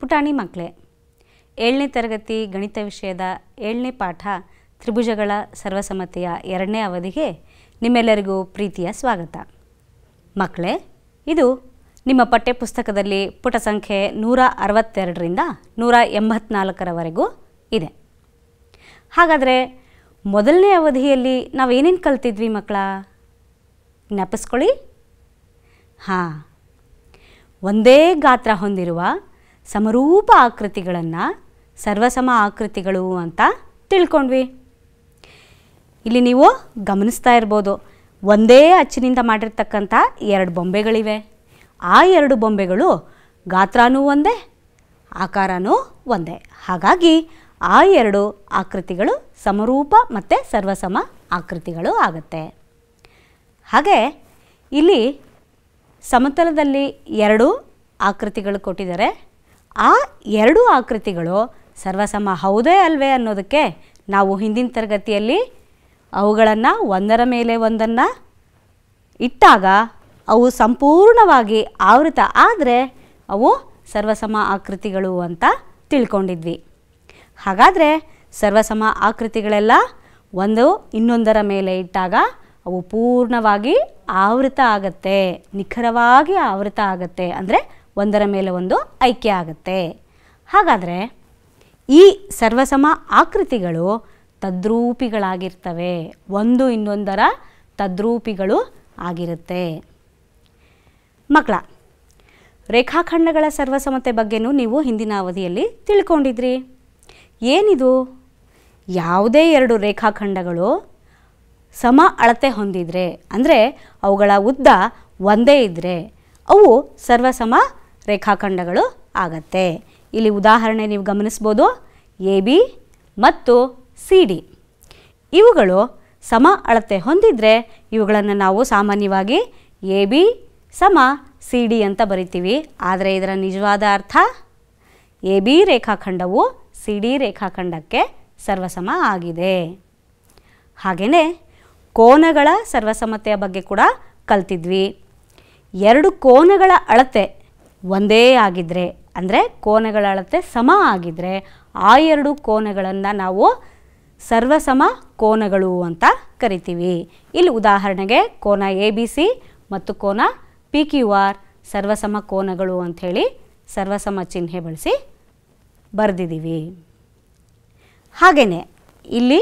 ಪುಟಾಣಿ ಮಕ್ಕಳೇ ಏಳನೇ ತರಗತಿ ಗಣಿತ ವಿಷಯದ ಏಳನೇ ಪಾಠ ತ್ರಿಭುಜಗಳ ಸರ್ವಸಮ್ಮತಿಯ ಎರಡನೇ ಅವಧಿಗೆ ನಿಮ್ಮೆಲ್ಲರಿಗೂ ಪ್ರೀತಿಯ ಸ್ವಾಗತ ಮಕ್ಕಳೇ ಇದು ನಿಮ್ಮ ಪಠ್ಯಪುಸ್ತಕದಲ್ಲಿ ಪುಟ ಸಂಖ್ಯೆ ನೂರ ಅರವತ್ತೆರಡರಿಂದ ನೂರ ಎಂಬತ್ನಾಲ್ಕರವರೆಗೂ ಇದೆ ಹಾಗಾದರೆ ಮೊದಲನೇ ಅವಧಿಯಲ್ಲಿ ನಾವು ಏನೇನು ಕಲ್ತಿದ್ವಿ ಮಕ್ಕಳ ನೆಪಿಸ್ಕೊಳ್ಳಿ ಹಾಂ ಒಂದೇ ಗಾತ್ರ ಹೊಂದಿರುವ ಸಮರೂಪ ಆಕೃತಿಗಳನ್ನು ಸರ್ವಸಮ ಆಕೃತಿಗಳು ಅಂತ ತಿಳ್ಕೊಂಡ್ವಿ ಇಲ್ಲಿ ನೀವು ಗಮನಿಸ್ತಾ ಇರ್ಬೋದು ಒಂದೇ ಅಚ್ಚಿನಿಂದ ಮಾಡಿರ್ತಕ್ಕಂಥ ಎರಡು ಬೊಂಬೆಗಳಿವೆ ಆ ಎರಡು ಬೊಂಬೆಗಳು ಗಾತ್ರನೂ ಒಂದೇ ಆಕಾರನೂ ಒಂದೇ ಹಾಗಾಗಿ ಆ ಎರಡು ಆಕೃತಿಗಳು ಸಮರೂಪ ಮತ್ತು ಸರ್ವಸಮ ಆಕೃತಿಗಳು ಆಗುತ್ತೆ ಹಾಗೆ ಇಲ್ಲಿ ಸಮತಲದಲ್ಲಿ ಎರಡು ಆಕೃತಿಗಳು ಕೊಟ್ಟಿದ್ದಾರೆ ಆ ಎರಡೂ ಆಕೃತಿಗಳು ಸರ್ವಸಮ ಹೌದೇ ಅಲ್ವೇ ಅನ್ನೋದಕ್ಕೆ ನಾವು ಹಿಂದಿನ ತರಗತಿಯಲ್ಲಿ ಅವುಗಳನ್ನು ಒಂದರ ಮೇಲೆ ಒಂದನ್ನು ಇಟ್ಟಾಗ ಅವು ಸಂಪೂರ್ಣವಾಗಿ ಆವೃತ ಆದರೆ ಅವು ಸರ್ವಸಮ ಆಕೃತಿಗಳು ಅಂತ ತಿಳ್ಕೊಂಡಿದ್ವಿ ಹಾಗಾದರೆ ಸರ್ವಸಮ ಆಕೃತಿಗಳೆಲ್ಲ ಒಂದು ಇನ್ನೊಂದರ ಮೇಲೆ ಇಟ್ಟಾಗ ಅವು ಪೂರ್ಣವಾಗಿ ಆವೃತ ಆಗತ್ತೆ ನಿಖರವಾಗಿ ಆವೃತ ಆಗತ್ತೆ ಅಂದರೆ ಒಂದರ ಮೇಲೆ ಒಂದು ಐಕ್ಯ ಆಗುತ್ತೆ ಹಾಗಾದರೆ ಈ ಸರ್ವಸಮ ಆಕೃತಿಗಳು ತದ್ರೂಪಿಗಳಾಗಿರ್ತವೆ ಒಂದು ಇನ್ನೊಂದರ ತದ್ರೂಪಿಗಳು ಆಗಿರುತ್ತೆ ಮಕ್ಕಳ ರೇಖಾಖಂಡಗಳ ಸರ್ವಸಮತೆ ಬಗ್ಗೆನೂ ನೀವು ಹಿಂದಿನ ಅವಧಿಯಲ್ಲಿ ತಿಳ್ಕೊಂಡಿದ್ರಿ ಏನಿದು ಯಾವುದೇ ಎರಡು ರೇಖಾಖಂಡಗಳು ಸಮ ಅಳತೆ ಹೊಂದಿದರೆ ಅಂದರೆ ಅವುಗಳ ಉದ್ದ ಒಂದೇ ಇದ್ದರೆ ಅವು ಸರ್ವಸಮ ರೇಖಾಖಂಡಗಳು ಆಗತ್ತೆ ಇಲ್ಲಿ ಉದಾಹರಣೆ ನೀವು ಗಮನಿಸ್ಬೋದು ಎ ಬಿ ಮತ್ತು ಸಿ ಡಿ ಇವುಗಳು ಸಮ ಅಳತೆ ಹೊಂದಿದರೆ ಇವುಗಳನ್ನು ನಾವು ಸಾಮಾನ್ಯವಾಗಿ ಎ ಬಿ ಸಮ ಸಿ ಡಿ ಅಂತ ಬರಿತೀವಿ ಆದರೆ ಇದರ ನಿಜವಾದ ಅರ್ಥ ಎ ಬಿ ರೇಖಾಖಂಡವು ಸಿ ಡಿ ರೇಖಾಖಂಡಕ್ಕೆ ಸರ್ವಸಮ ಆಗಿದೆ ಹಾಗೆಯೇ ಕೋನಗಳ ಸರ್ವಸಮತೆಯ ಬಗ್ಗೆ ಕೂಡ ಕಲ್ತಿದ್ವಿ ಎರಡು ಕೋನಗಳ ಅಳತೆ ಒಂದೇ ಆಗಿದ್ರೆ ಅಂದರೆ ಕೋನಗಳ ಅಳತೆ ಸಮ ಆಗಿದ್ರೆ ಆ ಎರಡು ಕೋನಗಳನ್ನು ನಾವು ಸರ್ವಸಮ ಕೋನಗಳು ಅಂತ ಕರಿತೀವಿ ಇಲ್ಲಿ ಉದಾಹರಣೆಗೆ ಕೋನ ಎ ಬಿ ಸಿ ಮತ್ತು ಕೋನ ಪಿ ಕ್ಯೂ ಆರ್ ಸರ್ವಸಮ ಕೋನಗಳು ಅಂಥೇಳಿ ಸರ್ವಸಮ ಚಿಹ್ನೆ ಬಳಸಿ ಬರೆದಿದ್ದೀವಿ ಹಾಗೆಯೇ ಇಲ್ಲಿ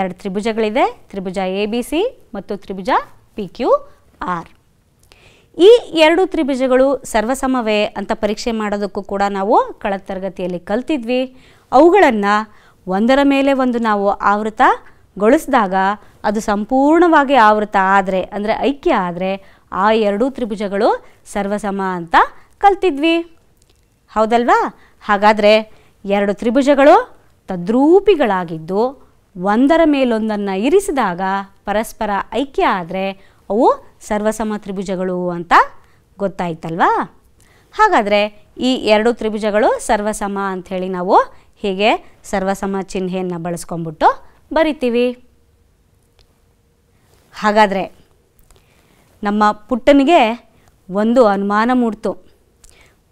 ಎರಡು ತ್ರಿಭುಜಗಳಿದೆ ತ್ರಿಭುಜ ಎ ಬಿ ಸಿ ಮತ್ತು ತ್ರಿಭುಜ ಪಿ ಕ್ಯೂ ಆರ್ ಈ ಎರಡು ತ್ರಿಭುಜಗಳು ಸರ್ವಸಮವೇ ಅಂತ ಪರೀಕ್ಷೆ ಮಾಡೋದಕ್ಕೂ ಕೂಡ ನಾವು ಕಳೆದ ತರಗತಿಯಲ್ಲಿ ಕಲ್ತಿದ್ವಿ ಅವುಗಳನ್ನು ಒಂದರ ಮೇಲೆ ಒಂದು ನಾವು ಆವೃತಗೊಳಿಸಿದಾಗ ಅದು ಸಂಪೂರ್ಣವಾಗಿ ಆವೃತ ಆದರೆ ಅಂದರೆ ಐಕ್ಯ ಆದರೆ ಆ ಎರಡೂ ತ್ರಿಭುಜಗಳು ಸರ್ವಸಮ ಅಂತ ಕಲ್ತಿದ್ವಿ ಹೌದಲ್ವಾ ಹಾಗಾದರೆ ಎರಡು ತ್ರಿಭುಜಗಳು ತದ್ರೂಪಿಗಳಾಗಿದ್ದು ಒಂದರ ಮೇಲೊಂದನ್ನು ಇರಿಸಿದಾಗ ಪರಸ್ಪರ ಐಕ್ಯ ಆದರೆ ಅವು ಸರ್ವಸಮ ತ್ರಿಭುಜಗಳು ಅಂತ ಗೊತ್ತಾಯ್ತಲ್ವಾ ಹಾಗಾದರೆ ಈ ಎರಡು ತ್ರಿಭುಜಗಳು ಸರ್ವಸಮ ಅಂಥೇಳಿ ನಾವು ಹೀಗೆ ಸರ್ವಸಮ ಚಿಹ್ನೆಯನ್ನು ಬಳಸ್ಕೊಂಡ್ಬಿಟ್ಟು ಬರಿತೀವಿ ಹಾಗಾದರೆ ನಮ್ಮ ಪುಟ್ಟನಿಗೆ ಒಂದು ಅನುಮಾನ ಮೂಡ್ತು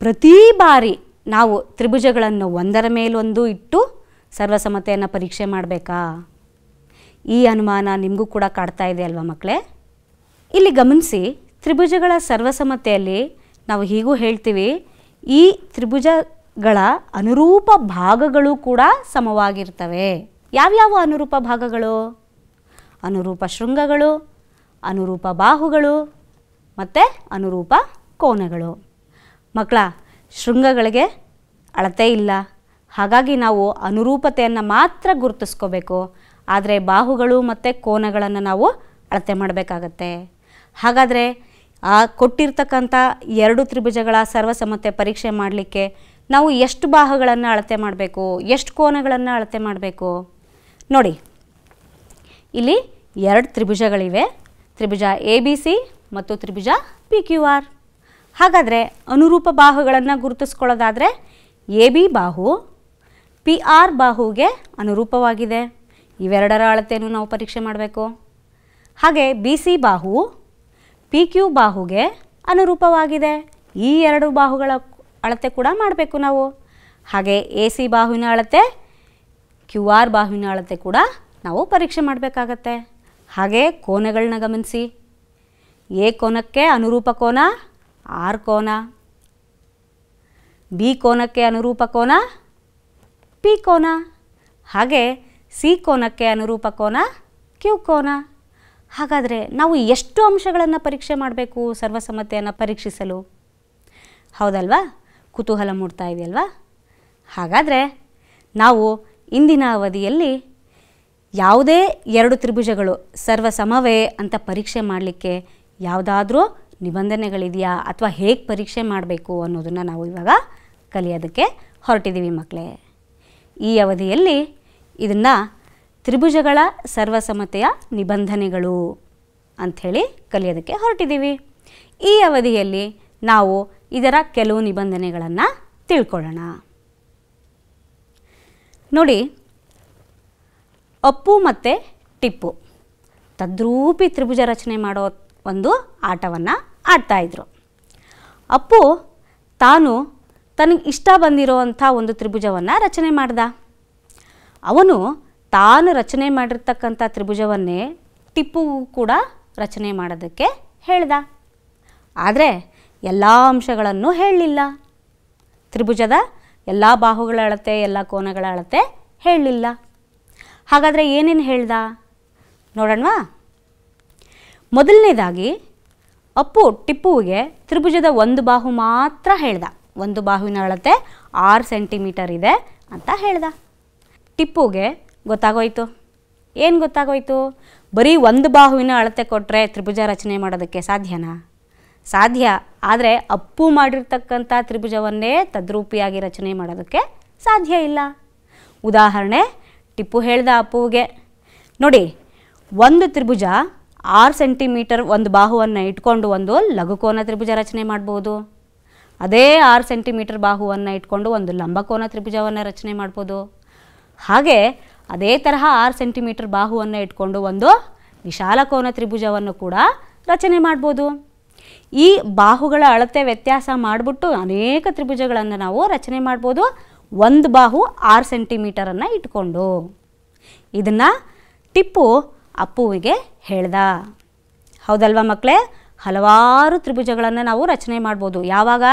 ಪ್ರತಿ ಬಾರಿ ನಾವು ತ್ರಿಭುಜಗಳನ್ನು ಒಂದರ ಮೇಲೊಂದು ಇಟ್ಟು ಸರ್ವಸಮತೆಯನ್ನು ಪರೀಕ್ಷೆ ಮಾಡಬೇಕಾ ಈ ಅನುಮಾನ ನಿಮಗೂ ಕೂಡ ಕಾಡ್ತಾ ಇದೆ ಅಲ್ವಾ ಮಕ್ಕಳೇ ಇಲ್ಲಿ ಗಮನಿಸಿ ತ್ರಿಭುಜಗಳ ಸರ್ವಸಮತೆಯಲ್ಲಿ ನಾವು ಹೀಗೂ ಹೇಳ್ತೀವಿ ಈ ತ್ರಿಭುಜಗಳ ಅನುರೂಪ ಭಾಗಗಳು ಕೂಡ ಸಮವಾಗಿರ್ತವೆ ಯಾವ್ಯಾವ ಅನುರೂಪ ಭಾಗಗಳು ಅನುರೂಪ ಶೃಂಗಗಳು ಅನುರೂಪ ಬಾಹುಗಳು ಮತ್ತು ಅನುರೂಪ ಕೋನಗಳು ಮಕ್ಕಳ ಶೃಂಗಗಳಿಗೆ ಅಳತೆ ಇಲ್ಲ ಹಾಗಾಗಿ ನಾವು ಅನುರೂಪತೆಯನ್ನು ಮಾತ್ರ ಗುರುತಿಸ್ಕೋಬೇಕು ಆದರೆ ಬಾಹುಗಳು ಮತ್ತು ಕೋನಗಳನ್ನು ನಾವು ಅಳತೆ ಮಾಡಬೇಕಾಗತ್ತೆ ಹಾಗಾದರೆ ಆ ಕೊಟ್ಟಿರ್ತಕ್ಕಂಥ ಎರಡು ತ್ರಿಭುಜಗಳ ಸರ್ವಸಮ್ಮತೆ ಪರೀಕ್ಷೆ ಮಾಡಲಿಕ್ಕೆ ನಾವು ಎಷ್ಟು ಬಾಹುಗಳನ್ನು ಅಳತೆ ಮಾಡಬೇಕು ಎಷ್ಟು ಕೋನಗಳನ್ನು ಅಳತೆ ಮಾಡಬೇಕು ನೋಡಿ ಇಲ್ಲಿ ಎರಡು ತ್ರಿಭುಜಗಳಿವೆ ತ್ರಿಭುಜ ಎ ಬಿ ಸಿ ಮತ್ತು ತ್ರಿಭುಜ ಪಿ ಕ್ಯೂ ಆರ್ ಹಾಗಾದರೆ ಅನುರೂಪ ಬಾಹುಗಳನ್ನು ಗುರುತಿಸ್ಕೊಳ್ಳೋದಾದರೆ ಎ ಬಿ ಬಾಹು ಪಿ ಆರ್ ಬಾಹುಗೆ ಅನುರೂಪವಾಗಿದೆ ಇವೆರಡರ ಅಳತೆಯನ್ನು ನಾವು ಪರೀಕ್ಷೆ ಮಾಡಬೇಕು ಹಾಗೆ ಬಿ ಸಿ ಬಾಹು ಪಿ ಕ್ಯೂ ಬಾಹುಗೆ ಅನುರೂಪವಾಗಿದೆ ಈ ಎರಡು ಬಾಹುಗಳ ಅಳತೆ ಕೂಡ ಮಾಡಬೇಕು ನಾವು ಹಾಗೆ ಎ ಸಿ ಬಾಹುವಿನ ಅಳತೆ ಕ್ಯೂ ಆರ್ ಬಾಹುವಿನ ಅಳತೆ ಕೂಡ ನಾವು ಪರೀಕ್ಷೆ ಮಾಡಬೇಕಾಗತ್ತೆ ಹಾಗೆ ಕೋನಗಳನ್ನ ಗಮನಿಸಿ ಎ ಕೋನಕ್ಕೆ ಅನುರೂಪ ಕೋನ ಆರ್ ಕೋನ ಬಿ ಕೋನಕ್ಕೆ ಅನುರೂಪ ಕೋನ ಪಿ ಕೋನ ಹಾಗೆ ಸಿ ಕೋನಕ್ಕೆ ಅನುರೂಪ ಕೋನ ಕ್ಯೂ ಕೋನ ಹಾಗಾದರೆ ನಾವು ಎಷ್ಟು ಅಂಶಗಳನ್ನು ಪರೀಕ್ಷೆ ಮಾಡಬೇಕು ಸರ್ವಸಮ್ಮತೆಯನ್ನು ಪರೀಕ್ಷಿಸಲು ಹೌದಲ್ವಾ ಕುತೂಹಲ ಮೂಡ್ತಾ ಇದೆಯಲ್ವಾ ಹಾಗಾದರೆ ನಾವು ಇಂದಿನ ಅವಧಿಯಲ್ಲಿ ಯಾವುದೇ ಎರಡು ತ್ರಿಭುಜಗಳು ಸರ್ವಸಮವೇ ಅಂತ ಪರೀಕ್ಷೆ ಮಾಡಲಿಕ್ಕೆ ಯಾವುದಾದ್ರೂ ನಿಬಂಧನೆಗಳಿದೆಯಾ ಅಥವಾ ಹೇಗೆ ಪರೀಕ್ಷೆ ಮಾಡಬೇಕು ಅನ್ನೋದನ್ನು ನಾವು ಇವಾಗ ಕಲಿಯೋದಕ್ಕೆ ಹೊರಟಿದ್ದೀವಿ ಮಕ್ಕಳೇ ಈ ಅವಧಿಯಲ್ಲಿ ಇದನ್ನು ತ್ರಿಭುಜಗಳ ಸರ್ವಸಮತೆಯ ನಿಬಂಧನೆಗಳು ಅಂಥೇಳಿ ಕಲಿಯೋದಕ್ಕೆ ಹೊರಟಿದ್ದೀವಿ ಈ ಅವಧಿಯಲ್ಲಿ ನಾವು ಇದರ ಕೆಲವು ನಿಬಂಧನೆಗಳನ್ನು ತಿಳ್ಕೊಳ್ಳೋಣ ನೋಡಿ ಅಪ್ಪು ಮತ್ತು ಟಿಪ್ಪು ತದ್ರೂಪಿ ತ್ರಿಭುಜ ರಚನೆ ಮಾಡೋ ಒಂದು ಆಟವನ್ನು ಆಡ್ತಾಯಿದ್ರು ಅಪ್ಪು ತಾನು ತನಗೆ ಇಷ್ಟ ಬಂದಿರೋ ಅಂಥ ಒಂದು ತ್ರಿಭುಜವನ್ನು ರಚನೆ ಮಾಡ್ದ ಅವನು ತಾನು ರಚನೆ ಮಾಡಿರ್ತಕ್ಕಂಥ ತ್ರಿಭುಜವನ್ನೇ ಟಿಪ್ಪು ಕೂಡ ರಚನೆ ಮಾಡೋದಕ್ಕೆ ಹೇಳ್ದ ಆದರೆ ಎಲ್ಲ ಅಂಶಗಳನ್ನು ಹೇಳಲಿಲ್ಲ ತ್ರಿಭುಜದ ಎಲ್ಲ ಬಾಹುಗಳ ಅಳತೆ ಎಲ್ಲ ಕೋನಗಳ ಅಳತೆ ಹೇಳಲಿಲ್ಲ ಹಾಗಾದರೆ ಏನೇನು ಹೇಳ್ದ ನೋಡೋಣವಾ ಮೊದಲನೇದಾಗಿ ಅಪ್ಪು ಟಿಪ್ಪುವಿಗೆ ತ್ರಿಭುಜದ ಒಂದು ಬಾಹು ಮಾತ್ರ ಹೇಳ್ದ ಒಂದು ಬಾಹುವಿನ ಅಳತೆ ಆರು ಸೆಂಟಿಮೀಟರ್ ಇದೆ ಅಂತ ಹೇಳ್ದ ಟಿಪ್ಪುಗೆ ಗೊತ್ತಾಗೋಯ್ತು ಏನು ಗೊತ್ತಾಗೋಯ್ತು ಬರೀ ಒಂದು ಬಾಹುವಿನ ಅಳತೆ ಕೊಟ್ಟರೆ ತ್ರಿಭುಜ ರಚನೆ ಮಾಡೋದಕ್ಕೆ ಸಾಧ್ಯನಾ ಸಾಧ್ಯ ಆದರೆ ಅಪ್ಪು ಮಾಡಿರ್ತಕ್ಕಂಥ ತ್ರಿಭುಜವನ್ನೇ ತದ್ರೂಪಿಯಾಗಿ ರಚನೆ ಮಾಡೋದಕ್ಕೆ ಸಾಧ್ಯ ಇಲ್ಲ ಉದಾಹರಣೆ ಟಿಪ್ಪು ಹೇಳ್ದ ಅಪ್ಪುವಿಗೆ ನೋಡಿ ಒಂದು ತ್ರಿಭುಜ ಆರು ಸೆಂಟಿಮೀಟರ್ ಒಂದು ಬಾಹುವನ್ನು ಇಟ್ಕೊಂಡು ಒಂದು ಲಘುಕೋನ ತ್ರಿಭುಜ ರಚನೆ ಮಾಡ್ಬೋದು ಅದೇ ಆರು ಸೆಂಟಿಮೀಟರ್ ಬಾಹುವನ್ನು ಇಟ್ಕೊಂಡು ಒಂದು ಲಂಬಕೋನ ತ್ರಿಭುಜವನ್ನು ರಚನೆ ಮಾಡ್ಬೋದು ಹಾಗೆ ಅದೇ ತರಹ ಆರು ಸೆಂಟಿಮೀಟರ್ ಬಾಹುವನ್ನು ಇಟ್ಕೊಂಡು ಒಂದು ವಿಶಾಲಕೋನ ತ್ರಿಭುಜವನ್ನು ಕೂಡ ರಚನೆ ಮಾಡ್ಬೋದು ಈ ಬಾಹುಗಳ ಅಳತೆ ವ್ಯತ್ಯಾಸ ಮಾಡಿಬಿಟ್ಟು ಅನೇಕ ತ್ರಿಭುಜಗಳನ್ನು ನಾವು ರಚನೆ ಮಾಡ್ಬೋದು ಒಂದು ಬಾಹು ಆರು ಸೆಂಟಿಮೀಟರನ್ನು ಇಟ್ಕೊಂಡು ಇದನ್ನು ಟಿಪ್ಪು ಅಪ್ಪುವಿಗೆ ಹೇಳ್ದ ಹೌದಲ್ವಾ ಮಕ್ಕಳೇ ಹಲವಾರು ತ್ರಿಭುಜಗಳನ್ನು ನಾವು ರಚನೆ ಮಾಡ್ಬೋದು ಯಾವಾಗ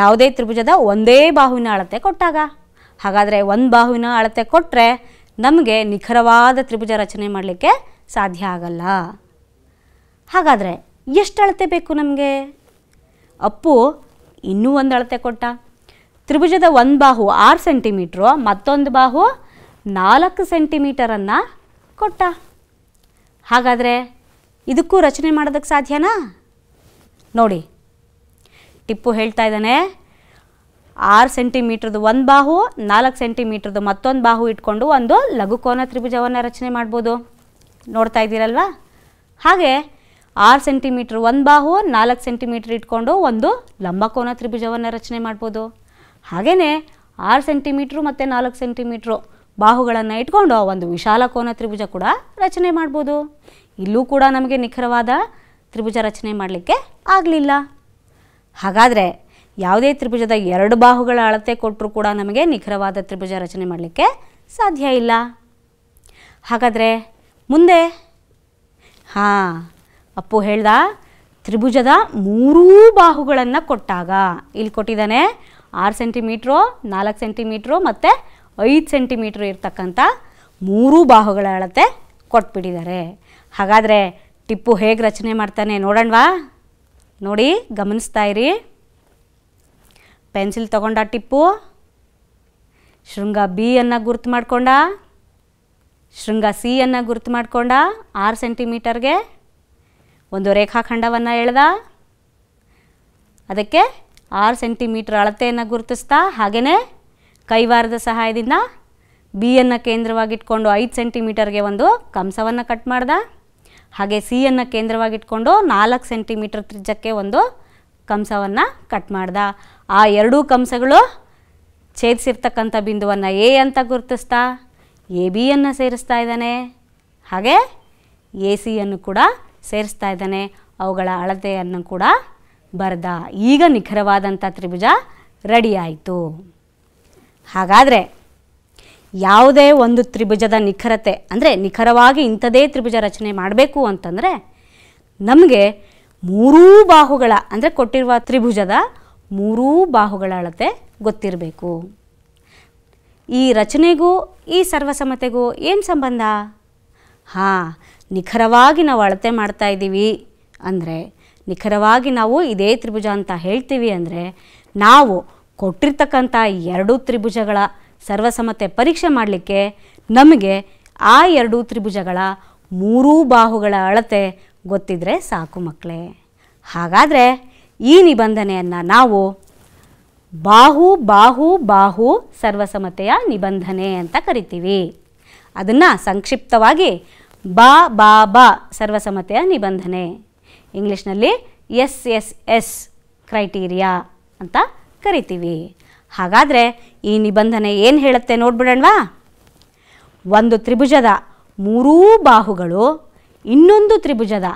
ಯಾವುದೇ ತ್ರಿಭುಜದ ಒಂದೇ ಬಾಹುವಿನ ಅಳತೆ ಕೊಟ್ಟಾಗ ಹಾಗಾದರೆ ಒಂದು ಬಾಹುವಿನ ಅಳತೆ ಕೊಟ್ಟರೆ ನಮಗೆ ನಿಖರವಾದ ತ್ರಿಭುಜ ರಚನೆ ಮಾಡಲಿಕ್ಕೆ ಸಾಧ್ಯ ಆಗಲ್ಲ ಹಾಗಾದರೆ ಎಷ್ಟು ಅಳತೆ ಬೇಕು ನಮಗೆ ಅಪ್ಪು ಇನ್ನೂ ಒಂದು ಅಳತೆ ಕೊಟ್ಟ ತ್ರಿಭುಜದ ಒಂದು ಬಾಹು ಆರು ಸೆಂಟಿಮೀಟ್ರು ಮತ್ತೊಂದು ಬಾಹು ನಾಲ್ಕು ಸೆಂಟಿಮೀಟರನ್ನು ಕೊಟ್ಟ ಹಾಗಾದರೆ ಇದಕ್ಕೂ ರಚನೆ ಮಾಡೋದಕ್ಕೆ ಸಾಧ್ಯನಾ ನೋಡಿ ಟಿಪ್ಪು ಹೇಳ್ತಾ ಇದ್ದಾನೆ ಆರು ಸೆಂಟಿಮೀಟ್ರದ್ದು ಒಂದು ಬಾಹು ನಾಲ್ಕು ಸೆಂಟಿಮೀಟ್ರದ್ದು ಮತ್ತೊಂದು ಬಾಹು ಇಟ್ಕೊಂಡು ಒಂದು ಲಘುಕೋನ ತ್ರಿಭುಜವನ್ನು ರಚನೆ ಮಾಡ್ಬೋದು ನೋಡ್ತಾ ಇದ್ದೀರಲ್ವಾ ಹಾಗೆ ಆರು ಸೆಂಟಿಮೀಟ್ರ್ ಒಂದು ಬಾಹು ನಾಲ್ಕು ಸೆಂಟಿಮೀಟ್ರ್ ಇಟ್ಕೊಂಡು ಒಂದು ಲಂಬಕೋನ ತ್ರಿಭುಜವನ್ನು ರಚನೆ ಮಾಡ್ಬೋದು ಹಾಗೆಯೇ ಆರು ಸೆಂಟಿಮೀಟ್ರು ಮತ್ತು ನಾಲ್ಕು ಸೆಂಟಿಮೀಟ್ರು ಬಾಹುಗಳನ್ನು ಇಟ್ಕೊಂಡು ಒಂದು ವಿಶಾಲ ಕೋನ ತ್ರಿಭುಜ ಕೂಡ ರಚನೆ ಮಾಡ್ಬೋದು ಇಲ್ಲೂ ಕೂಡ ನಮಗೆ ನಿಖರವಾದ ತ್ರಿಭುಜ ರಚನೆ ಮಾಡಲಿಕ್ಕೆ ಆಗಲಿಲ್ಲ ಹಾಗಾದರೆ ಯಾವುದೇ ತ್ರಿಭುಜದ ಎರಡು ಬಾಹುಗಳ ಅಳತೆ ಕೊಟ್ಟರೂ ಕೂಡ ನಮಗೆ ನಿಖರವಾದ ತ್ರಿಭುಜ ರಚನೆ ಮಾಡಲಿಕ್ಕೆ ಸಾಧ್ಯ ಇಲ್ಲ ಹಾಗಾದರೆ ಮುಂದೆ ಹಾಂ ಅಪ್ಪು ಹೇಳ್ದ ತ್ರಿಭುಜದ ಮೂರೂ ಬಾಹುಗಳನ್ನು ಕೊಟ್ಟಾಗ ಇಲ್ಲಿ ಕೊಟ್ಟಿದ್ದಾನೆ ಆರು ಸೆಂಟಿಮೀಟ್ರು ನಾಲ್ಕು ಸೆಂಟಿಮೀಟ್ರು ಮತ್ತು ಐದು ಸೆಂಟಿಮೀಟ್ರ್ ಇರ್ತಕ್ಕಂಥ ಮೂರೂ ಬಾಹುಗಳ ಅಳತೆ ಕೊಟ್ಬಿಟ್ಟಿದ್ದಾರೆ ಹಾಗಾದರೆ ಟಿಪ್ಪು ಹೇಗೆ ರಚನೆ ಮಾಡ್ತಾನೆ ನೋಡೋಣವಾ ನೋಡಿ ಗಮನಿಸ್ತಾ ಇರಿ ಪೆನ್ಸಿಲ್ ತಗೊಂಡ ಟಿಪ್ಪು ಶೃಂಗ ಬಿ ಅನ್ನು ಗುರ್ತು ಮಾಡಿಕೊಂಡ ಶೃಂಗ ಸಿ ಗುರುತು ಗುರ್ತು ಮಾಡಿಕೊಂಡ ಆರು ಸೆಂಟಿಮೀಟರ್ಗೆ ಒಂದು ರೇಖಾಖಂಡವನ್ನು ಎಳೆದ ಅದಕ್ಕೆ ಆರು ಸೆಂಟಿಮೀಟ್ರ್ ಅಳತೆಯನ್ನು ಗುರುತಿಸ್ತಾ ಹಾಗೆಯೇ ಕೈವಾರದ ಸಹಾಯದಿಂದ ಬಿಯನ್ನು ಕೇಂದ್ರವಾಗಿಟ್ಕೊಂಡು ಐದು ಸೆಂಟಿಮೀಟರ್ಗೆ ಒಂದು ಕಂಸವನ್ನು ಕಟ್ ಮಾಡ್ದ ಹಾಗೆ ಸಿಯನ್ನು ಕೇಂದ್ರವಾಗಿಟ್ಕೊಂಡು ನಾಲ್ಕು ಸೆಂಟಿಮೀಟರ್ ತ್ರಿಜ್ಯಕ್ಕೆ ಒಂದು ಕಂಸವನ್ನು ಕಟ್ ಮಾಡ್ದ ಆ ಎರಡೂ ಕಂಸಗಳು ಛೇದಿಸಿರ್ತಕ್ಕಂಥ ಬಿಂದುವನ್ನು ಎ ಅಂತ ಗುರುತಿಸ್ತಾ ಎ ಬಿಯನ್ನು ಸೇರಿಸ್ತಾ ಇದ್ದಾನೆ ಹಾಗೆ ಎ ಸಿಯನ್ನು ಕೂಡ ಸೇರಿಸ್ತಾ ಇದ್ದಾನೆ ಅವುಗಳ ಅಳತೆಯನ್ನು ಕೂಡ ಬರೆದ ಈಗ ನಿಖರವಾದಂಥ ತ್ರಿಭುಜ ರೆಡಿಯಾಯಿತು ಹಾಗಾದರೆ ಯಾವುದೇ ಒಂದು ತ್ರಿಭುಜದ ನಿಖರತೆ ಅಂದರೆ ನಿಖರವಾಗಿ ಇಂಥದೇ ತ್ರಿಭುಜ ರಚನೆ ಮಾಡಬೇಕು ಅಂತಂದರೆ ನಮಗೆ ಮೂರೂ ಬಾಹುಗಳ ಅಂದರೆ ಕೊಟ್ಟಿರುವ ತ್ರಿಭುಜದ ಮೂರೂ ಬಾಹುಗಳ ಅಳತೆ ಗೊತ್ತಿರಬೇಕು ಈ ರಚನೆಗೂ ಈ ಸರ್ವಸಮತೆಗೂ ಏನು ಸಂಬಂಧ ಹಾಂ ನಿಖರವಾಗಿ ನಾವು ಅಳತೆ ಮಾಡ್ತಾ ಇದ್ದೀವಿ ಅಂದರೆ ನಿಖರವಾಗಿ ನಾವು ಇದೇ ತ್ರಿಭುಜ ಅಂತ ಹೇಳ್ತೀವಿ ಅಂದರೆ ನಾವು ಕೊಟ್ಟಿರ್ತಕ್ಕಂಥ ಎರಡು ತ್ರಿಭುಜಗಳ ಸರ್ವಸಮತೆ ಪರೀಕ್ಷೆ ಮಾಡಲಿಕ್ಕೆ ನಮಗೆ ಆ ಎರಡೂ ತ್ರಿಭುಜಗಳ ಮೂರೂ ಬಾಹುಗಳ ಅಳತೆ ಗೊತ್ತಿದ್ರೆ ಸಾಕು ಮಕ್ಕಳೇ ಹಾಗಾದರೆ ಈ ನಿಬಂಧನೆಯನ್ನು ನಾವು ಬಾಹು ಬಾಹು ಬಾಹು ಸರ್ವಸಮತೆಯ ನಿಬಂಧನೆ ಅಂತ ಕರಿತೀವಿ ಅದನ್ನು ಸಂಕ್ಷಿಪ್ತವಾಗಿ ಬಾ ಬಾ ಬಾ ಸರ್ವಸಮತೆಯ ನಿಬಂಧನೆ ಇಂಗ್ಲೀಷ್ನಲ್ಲಿ ಎಸ್ ಎಸ್ ಎಸ್ ಕ್ರೈಟೀರಿಯಾ ಅಂತ ಕರಿತೀವಿ ಹಾಗಾದರೆ ಈ ನಿಬಂಧನೆ ಏನು ಹೇಳುತ್ತೆ ನೋಡ್ಬಿಡೋಣವಾ ಒಂದು ತ್ರಿಭುಜದ ಮೂರೂ ಬಾಹುಗಳು ಇನ್ನೊಂದು ತ್ರಿಭುಜದ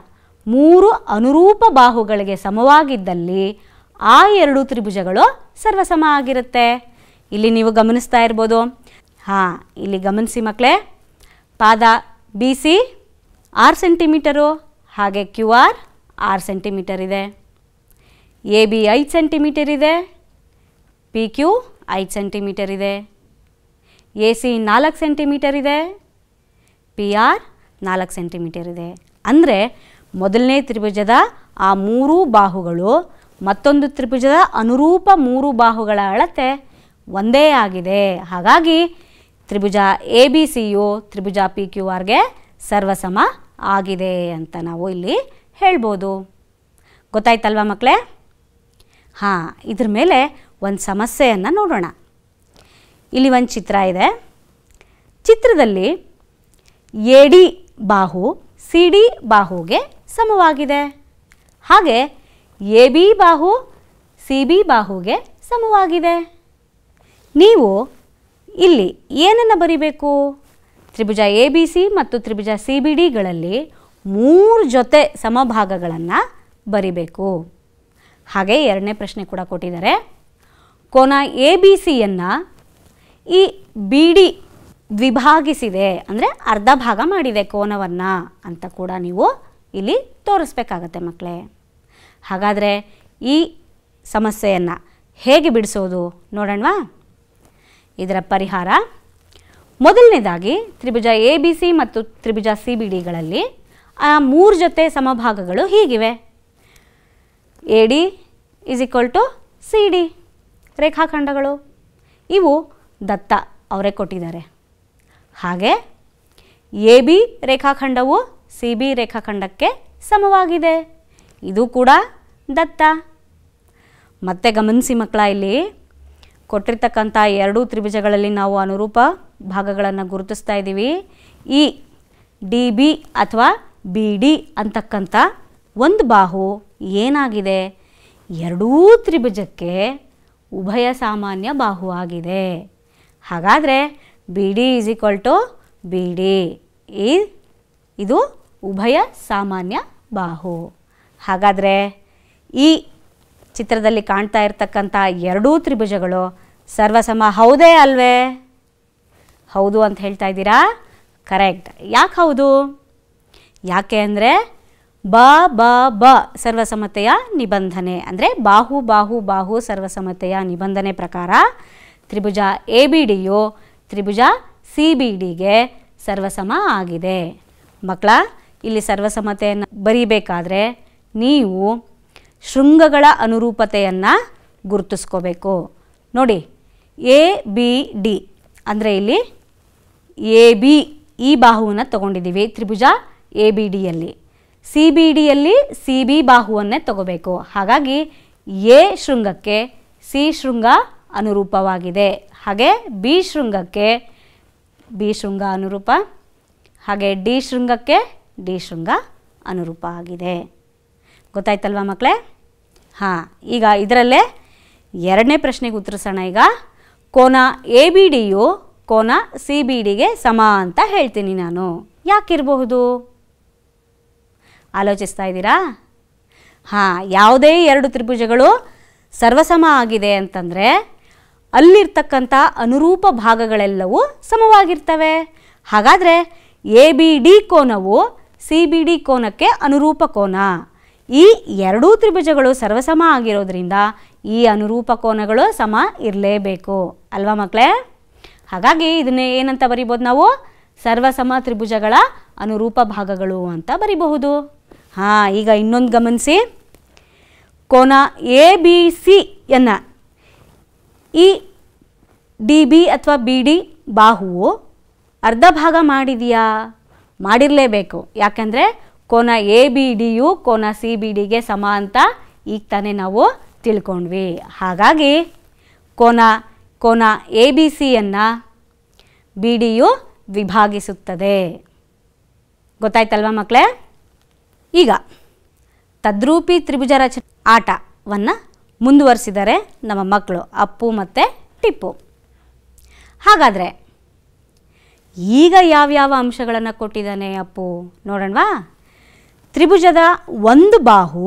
ಮೂರು ಅನುರೂಪ ಬಾಹುಗಳಿಗೆ ಸಮವಾಗಿದ್ದಲ್ಲಿ ಆ ಎರಡು ತ್ರಿಭುಜಗಳು ಸರ್ವಸಮ ಆಗಿರುತ್ತೆ ಇಲ್ಲಿ ನೀವು ಗಮನಿಸ್ತಾ ಇರ್ಬೋದು ಹಾಂ ಇಲ್ಲಿ ಗಮನಿಸಿ ಮಕ್ಕಳೇ ಪಾದ ಬಿ ಸಿ ಆರು ಸೆಂಟಿಮೀಟರು ಹಾಗೆ ಕ್ಯೂ ಆರ್ ಆರು ಸೆಂಟಿಮೀಟರ್ ಇದೆ ಎ ಬಿ ಐದು ಸೆಂಟಿಮೀಟರ್ ಇದೆ ಪಿ ಕ್ಯೂ ಐದು ಸೆಂಟಿಮೀಟರ್ ಇದೆ ಎ ಸಿ ನಾಲ್ಕು ಸೆಂಟಿಮೀಟರ್ ಇದೆ ಪಿ ಆರ್ ನಾಲ್ಕು ಸೆಂಟಿಮೀಟರ್ ಇದೆ ಅಂದರೆ ಮೊದಲನೇ ತ್ರಿಭುಜದ ಆ ಮೂರೂ ಬಾಹುಗಳು ಮತ್ತೊಂದು ತ್ರಿಭುಜದ ಅನುರೂಪ ಮೂರು ಬಾಹುಗಳ ಅಳತೆ ಒಂದೇ ಆಗಿದೆ ಹಾಗಾಗಿ ತ್ರಿಭುಜ ಎ ಬಿ ಯು ತ್ರಿಭುಜ ಪಿ ಕ್ಯೂ ಆರ್ಗೆ ಸರ್ವಸಮ ಆಗಿದೆ ಅಂತ ನಾವು ಇಲ್ಲಿ ಹೇಳ್ಬೋದು ಗೊತ್ತಾಯ್ತಲ್ವಾ ಮಕ್ಕಳೇ ಹಾಂ ಇದ್ರ ಮೇಲೆ ಒಂದು ಸಮಸ್ಯೆಯನ್ನು ನೋಡೋಣ ಇಲ್ಲಿ ಒಂದು ಚಿತ್ರ ಇದೆ ಚಿತ್ರದಲ್ಲಿ ಎ ಡಿ ಬಾಹು ಸಿ ಡಿ ಬಾಹುಗೆ ಸಮವಾಗಿದೆ ಹಾಗೆ ಎ ಬಿ ಬಾಹು ಸಿ ಬಿ ಬಾಹುಗೆ ಸಮವಾಗಿದೆ ನೀವು ಇಲ್ಲಿ ಏನನ್ನು ಬರಿಬೇಕು ತ್ರಿಭುಜ ಎ ಬಿ ಸಿ ಮತ್ತು ತ್ರಿಭುಜ ಸಿ ಬಿ ಡಿಗಳಲ್ಲಿ ಮೂರು ಜೊತೆ ಸಮಭಾಗಗಳನ್ನು ಬರಿಬೇಕು ಹಾಗೆ ಎರಡನೇ ಪ್ರಶ್ನೆ ಕೂಡ ಕೊಟ್ಟಿದ್ದಾರೆ ಕೋನ ಎ ಬಿ ಸಿಯನ್ನು ಈ ಬಿ ಡಿ ದ್ವಿಭಾಗಿಸಿದೆ ಅಂದರೆ ಅರ್ಧ ಭಾಗ ಮಾಡಿದೆ ಕೋನವನ್ನು ಅಂತ ಕೂಡ ನೀವು ಇಲ್ಲಿ ತೋರಿಸ್ಬೇಕಾಗತ್ತೆ ಮಕ್ಕಳೇ ಹಾಗಾದರೆ ಈ ಸಮಸ್ಯೆಯನ್ನು ಹೇಗೆ ಬಿಡಿಸೋದು ನೋಡೋಣವಾ ಇದರ ಪರಿಹಾರ ಮೊದಲನೇದಾಗಿ ತ್ರಿಭುಜ ಎ ಬಿ ಸಿ ಮತ್ತು ತ್ರಿಭುಜ ಸಿ ಬಿ ಡಿಗಳಲ್ಲಿ ಆ ಮೂರು ಜೊತೆ ಸಮಭಾಗಗಳು ಹೀಗಿವೆ A D is equal to C D ರೇಖಾಖಂಡಗಳು ಇವು ದತ್ತ ಅವರೇ ಕೊಟ್ಟಿದ್ದಾರೆ ಹಾಗೆ ಎ ಬಿ ರೇಖಾಖಂಡವು ಸಿ ಬಿ ರೇಖಾಖಂಡಕ್ಕೆ ಸಮವಾಗಿದೆ ಇದು ಕೂಡ ದತ್ತ ಮತ್ತೆ ಗಮನಿಸಿ ಮಕ್ಕಳ ಇಲ್ಲಿ ಕೊಟ್ಟಿರ್ತಕ್ಕಂಥ ಎರಡೂ ತ್ರಿಭುಜಗಳಲ್ಲಿ ನಾವು ಅನುರೂಪ ಭಾಗಗಳನ್ನು ಗುರುತಿಸ್ತಾ ಇದ್ದೀವಿ ಈ ಡಿ ಬಿ ಅಥವಾ ಬಿ ಡಿ ಅಂತಕ್ಕಂಥ ಒಂದು ಬಾಹು ಏನಾಗಿದೆ ಎರಡೂ ತ್ರಿಭುಜಕ್ಕೆ ಉಭಯ ಸಾಮಾನ್ಯ ಬಾಹು ಆಗಿದೆ ಹಾಗಾದರೆ B D is equal to B D ಈ ಇದು ಉಭಯ ಸಾಮಾನ್ಯ ಬಾಹು ಹಾಗಾದರೆ ಈ ಚಿತ್ರದಲ್ಲಿ ಕಾಣ್ತಾ ಇರತಕ್ಕಂಥ ಎರಡೂ ತ್ರಿಭುಜಗಳು ಸರ್ವಸಮ ಹೌದೇ ಅಲ್ವೇ ಹೌದು ಅಂತ ಹೇಳ್ತಾ ಇದ್ದೀರಾ ಕರೆಕ್ಟ್ ಯಾಕೆ ಹೌದು ಯಾಕೆ ಅಂದರೆ ಬ ಬ ಬ ಸರ್ವಸಮತೆಯ ನಿಬಂಧನೆ ಅಂದರೆ ಬಾಹು ಬಾಹು ಬಾಹು ಸರ್ವಸಮತೆಯ ನಿಬಂಧನೆ ಪ್ರಕಾರ ತ್ರಿಭುಜ ಎ ಬಿ ಡಿಯು ತ್ರಿಭುಜ ಸಿ ಬಿ ಡಿಗೆ ಸರ್ವಸಮ ಆಗಿದೆ ಮಕ್ಕಳ ಇಲ್ಲಿ ಸರ್ವಸಮ್ಮತೆಯನ್ನು ಬರೀಬೇಕಾದ್ರೆ ನೀವು ಶೃಂಗಗಳ ಅನುರೂಪತೆಯನ್ನು ಗುರುತಿಸ್ಕೋಬೇಕು ನೋಡಿ ಎ ಬಿ ಡಿ ಅಂದರೆ ಇಲ್ಲಿ ಎ ಬಿ ಈ ಬಾಹುವನ್ನು ತಗೊಂಡಿದ್ದೀವಿ ತ್ರಿಭುಜ ಎ ಬಿ ಡಿಯಲ್ಲಿ ಸಿ ಬಿ ಡಿಯಲ್ಲಿ ಸಿ ಬಿ ಬಾಹುವನ್ನೇ ತಗೋಬೇಕು ಹಾಗಾಗಿ ಎ ಶೃಂಗಕ್ಕೆ ಸಿ ಶೃಂಗ ಅನುರೂಪವಾಗಿದೆ ಹಾಗೆ ಬಿ ಶೃಂಗಕ್ಕೆ ಬಿ ಶೃಂಗ ಅನುರೂಪ ಹಾಗೆ ಡಿ ಶೃಂಗಕ್ಕೆ ಡಿ ಶೃಂಗ ಅನುರೂಪ ಆಗಿದೆ ಗೊತ್ತಾಯ್ತಲ್ವ ಮಕ್ಕಳೇ ಹಾಂ ಈಗ ಇದರಲ್ಲೇ ಎರಡನೇ ಪ್ರಶ್ನೆಗೆ ಉತ್ತರಿಸೋಣ ಈಗ ಕೋನ ಎ ಬಿ ಡಿಯು ಕೋನ ಸಿ ಬಿ ಡಿಗೆ ಸಮ ಅಂತ ಹೇಳ್ತೀನಿ ನಾನು ಯಾಕಿರಬಹುದು ಆಲೋಚಿಸ್ತಾ ಇದ್ದೀರಾ ಹಾಂ ಯಾವುದೇ ಎರಡು ತ್ರಿಭುಜಗಳು ಸರ್ವಸಮ ಆಗಿದೆ ಅಂತಂದರೆ ಅಲ್ಲಿರ್ತಕ್ಕಂಥ ಅನುರೂಪ ಭಾಗಗಳೆಲ್ಲವೂ ಸಮವಾಗಿರ್ತವೆ ಹಾಗಾದರೆ ಎ ಬಿ ಡಿ ಕೋನವು ಸಿ ಬಿ ಡಿ ಕೋನಕ್ಕೆ ಅನುರೂಪ ಕೋನ ಈ ಎರಡೂ ತ್ರಿಭುಜಗಳು ಸರ್ವಸಮ ಆಗಿರೋದ್ರಿಂದ ಈ ಅನುರೂಪ ಕೋನಗಳು ಸಮ ಇರಲೇಬೇಕು ಅಲ್ವಾ ಮಕ್ಕಳೇ ಹಾಗಾಗಿ ಇದನ್ನೇ ಏನಂತ ಬರಿಬೋದು ನಾವು ಸರ್ವಸಮ ತ್ರಿಭುಜಗಳ ಅನುರೂಪ ಭಾಗಗಳು ಅಂತ ಬರಿಬಹುದು ಹಾಂ ಈಗ ಇನ್ನೊಂದು ಗಮನಿಸಿ ಕೋನ ಎ ಬಿ ಸಿಯನ್ನು ಈ ಡಿ ಬಿ ಅಥವಾ ಬಿ ಡಿ ಬಾಹುವು ಅರ್ಧ ಭಾಗ ಮಾಡಿದೆಯಾ ಮಾಡಿರಲೇಬೇಕು ಯಾಕಂದರೆ ಕೋನ ಎ ಬಿ ಡಿಯು ಕೋನ ಸಿ ಬಿ ಡಿಗೆ ಸಮ ಅಂತ ಈಗ ತಾನೇ ನಾವು ತಿಳ್ಕೊಂಡ್ವಿ ಹಾಗಾಗಿ ಕೋನ ಕೋನ ಎ ಬಿ ಸಿಯನ್ನು ಬಿ ಡಿಯು ವಿಭಾಗಿಸುತ್ತದೆ ಗೊತ್ತಾಯ್ತಲ್ವ ಮಕ್ಕಳೇ ಈಗ ತದ್ರೂಪಿ ತ್ರಿಭುಜ ರಚ ಆಟವನ್ನು ಮುಂದುವರಿಸಿದರೆ ನಮ್ಮ ಮಕ್ಕಳು ಅಪ್ಪು ಮತ್ತು ಟಿಪ್ಪು ಹಾಗಾದರೆ ಈಗ ಯಾವ್ಯಾವ ಅಂಶಗಳನ್ನು ಕೊಟ್ಟಿದ್ದಾನೆ ಅಪ್ಪು ನೋಡೋಣವಾ ತ್ರಿಭುಜದ ಒಂದು ಬಾಹು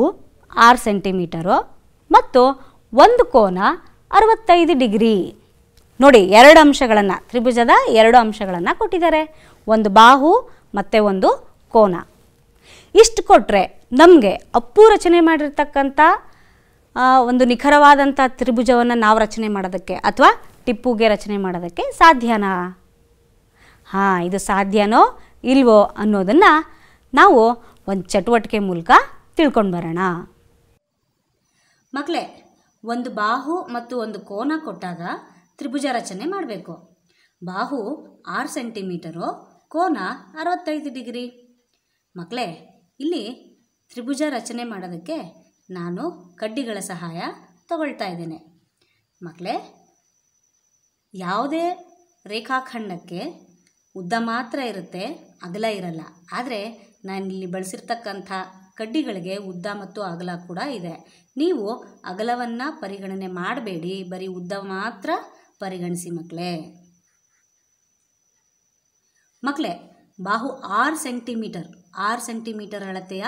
ಆರು ಸೆಂಟಿಮೀಟರು ಮತ್ತು ಒಂದು ಕೋನ ಅರವತ್ತೈದು ಡಿಗ್ರಿ ನೋಡಿ ಎರಡು ಅಂಶಗಳನ್ನು ತ್ರಿಭುಜದ ಎರಡು ಅಂಶಗಳನ್ನು ಕೊಟ್ಟಿದ್ದಾರೆ ಒಂದು ಬಾಹು ಮತ್ತು ಒಂದು ಕೋನ ಇಷ್ಟು ಕೊಟ್ಟರೆ ನಮಗೆ ಅಪ್ಪು ರಚನೆ ಮಾಡಿರ್ತಕ್ಕಂಥ ಒಂದು ನಿಖರವಾದಂಥ ತ್ರಿಭುಜವನ್ನು ನಾವು ರಚನೆ ಮಾಡೋದಕ್ಕೆ ಅಥವಾ ಟಿಪ್ಪುಗೆ ರಚನೆ ಮಾಡೋದಕ್ಕೆ ಸಾಧ್ಯನಾ ಹಾಂ ಇದು ಸಾಧ್ಯನೋ ಇಲ್ವೋ ಅನ್ನೋದನ್ನು ನಾವು ಒಂದು ಚಟುವಟಿಕೆ ಮೂಲಕ ತಿಳ್ಕೊಂಡು ಬರೋಣ ಮಕ್ಕಳೇ ಒಂದು ಬಾಹು ಮತ್ತು ಒಂದು ಕೋನ ಕೊಟ್ಟಾಗ ತ್ರಿಭುಜ ರಚನೆ ಮಾಡಬೇಕು ಬಾಹು ಆರು ಸೆಂಟಿಮೀಟರು ಕೋನ ಅರವತ್ತೈದು ಡಿಗ್ರಿ ಮಕ್ಕಳೇ ಇಲ್ಲಿ ತ್ರಿಭುಜ ರಚನೆ ಮಾಡೋದಕ್ಕೆ ನಾನು ಕಡ್ಡಿಗಳ ಸಹಾಯ ತಗೊಳ್ತಾ ಇದ್ದೇನೆ ಮಕ್ಕಳೇ ಯಾವುದೇ ರೇಖಾಖಂಡಕ್ಕೆ ಉದ್ದ ಮಾತ್ರ ಇರುತ್ತೆ ಅಗಲ ಇರಲ್ಲ ಆದರೆ ನಾನಿಲ್ಲಿ ಬಳಸಿರ್ತಕ್ಕಂಥ ಕಡ್ಡಿಗಳಿಗೆ ಉದ್ದ ಮತ್ತು ಅಗಲ ಕೂಡ ಇದೆ ನೀವು ಅಗಲವನ್ನು ಪರಿಗಣನೆ ಮಾಡಬೇಡಿ ಬರೀ ಉದ್ದ ಮಾತ್ರ ಪರಿಗಣಿಸಿ ಮಕ್ಕಳೇ ಮಕ್ಕಳೇ ಬಾಹು ಆರು ಸೆಂಟಿಮೀಟರ್ ಆರು ಸೆಂಟಿಮೀಟರ್ ಅಳತೆಯ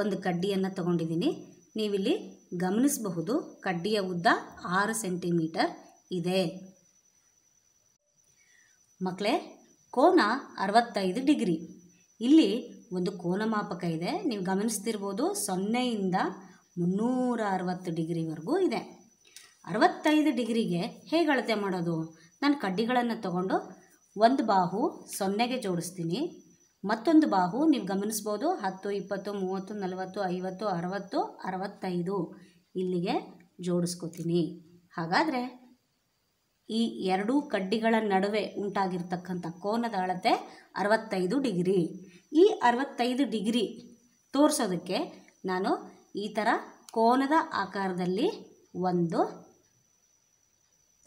ಒಂದು ಕಡ್ಡಿಯನ್ನು ತಗೊಂಡಿದ್ದೀನಿ ನೀವಿಲ್ಲಿ ಗಮನಿಸಬಹುದು ಕಡ್ಡಿಯ ಉದ್ದ ಆರು ಸೆಂಟಿಮೀಟರ್ ಇದೆ ಮಕ್ಕಳೇ ಕೋನ ಅರವತ್ತೈದು ಡಿಗ್ರಿ ಇಲ್ಲಿ ಒಂದು ಕೋನ ಮಾಪಕ ಇದೆ ನೀವು ಗಮನಿಸ್ತಿರ್ಬೋದು ಸೊನ್ನೆಯಿಂದ ಮುನ್ನೂರ ಅರವತ್ತು ಡಿಗ್ರಿವರೆಗೂ ಇದೆ ಅರವತ್ತೈದು ಡಿಗ್ರಿಗೆ ಹೇಗೆ ಅಳತೆ ಮಾಡೋದು ನಾನು ಕಡ್ಡಿಗಳನ್ನು ತಗೊಂಡು ಒಂದು ಬಾಹು ಸೊನ್ನೆಗೆ ಜೋಡಿಸ್ತೀನಿ ಮತ್ತೊಂದು ಬಾಹು ನೀವು ಗಮನಿಸ್ಬೋದು ಹತ್ತು ಇಪ್ಪತ್ತು ಮೂವತ್ತು ನಲವತ್ತು ಐವತ್ತು ಅರವತ್ತು ಅರವತ್ತೈದು ಇಲ್ಲಿಗೆ ಜೋಡಿಸ್ಕೋತೀನಿ ಹಾಗಾದರೆ ಈ ಎರಡೂ ಕಡ್ಡಿಗಳ ನಡುವೆ ಉಂಟಾಗಿರ್ತಕ್ಕಂಥ ಕೋನದ ಅಳತೆ ಅರವತ್ತೈದು ಡಿಗ್ರಿ ಈ ಅರವತ್ತೈದು ಡಿಗ್ರಿ ತೋರಿಸೋದಕ್ಕೆ ನಾನು ಈ ಥರ ಕೋನದ ಆಕಾರದಲ್ಲಿ ಒಂದು